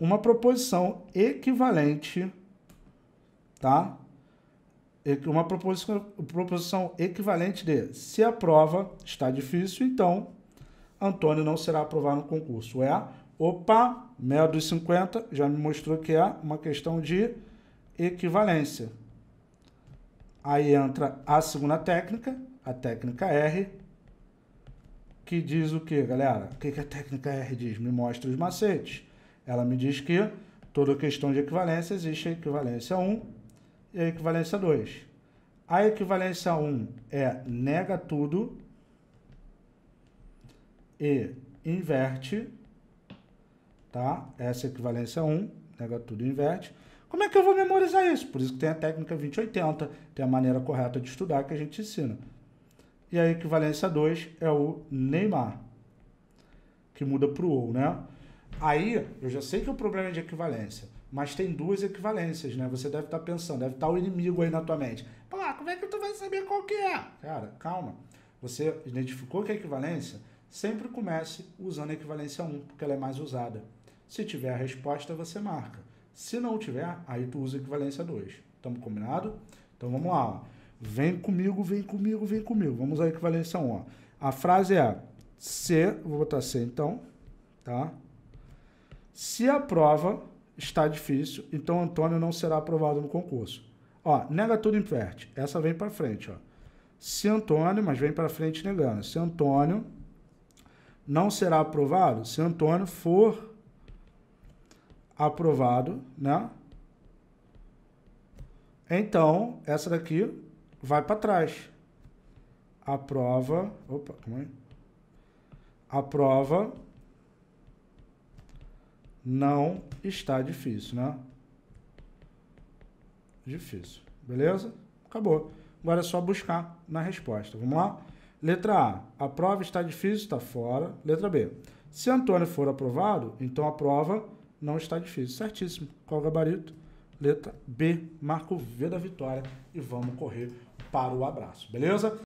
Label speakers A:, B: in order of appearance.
A: uma proposição equivalente, tá? Uma proposição, proposição equivalente de se a prova está difícil, então Antônio não será aprovado no concurso. É, opa, meia dos 50 já me mostrou que é uma questão de equivalência. Aí entra a segunda técnica, a técnica R, que diz o que, galera? O que a técnica R diz? Me mostra os macetes. Ela me diz que toda questão de equivalência existe a equivalência 1 e a equivalência 2. A equivalência 1 é nega tudo e inverte, tá? Essa é equivalência 1, nega tudo e inverte. Como é que eu vou memorizar isso? Por isso que tem a técnica 2080, tem a maneira correta de estudar que a gente ensina. E a equivalência 2 é o Neymar, que muda para o ou, né? Aí eu já sei que o problema é de equivalência, mas tem duas equivalências, né? Você deve estar tá pensando, deve estar tá o inimigo aí na tua mente. Pô, ah, como é que tu vai saber qual que é? Cara, calma. Você identificou que é equivalência? Sempre comece usando a equivalência 1, porque ela é mais usada. Se tiver a resposta, você marca. Se não tiver, aí tu usa a equivalência 2. Estamos combinado? Então vamos lá. Vem comigo, vem comigo, vem comigo. Vamos à equivalência 1. Ó. A frase é C, vou botar C então, tá? Se a prova está difícil, então Antônio não será aprovado no concurso. Ó, nega tudo inverte. Essa vem para frente, ó. Se Antônio, mas vem para frente negando. Se Antônio não será aprovado, se Antônio for aprovado, né? Então, essa daqui vai para trás. A prova, opa, como é? A prova não está difícil, né? Difícil. Beleza? Acabou. Agora é só buscar na resposta. Vamos lá? Letra A. A prova está difícil? Está fora. Letra B. Se Antônio for aprovado, então a prova não está difícil. Certíssimo. Qual o gabarito? Letra B. Marco V da vitória. E vamos correr para o abraço. Beleza?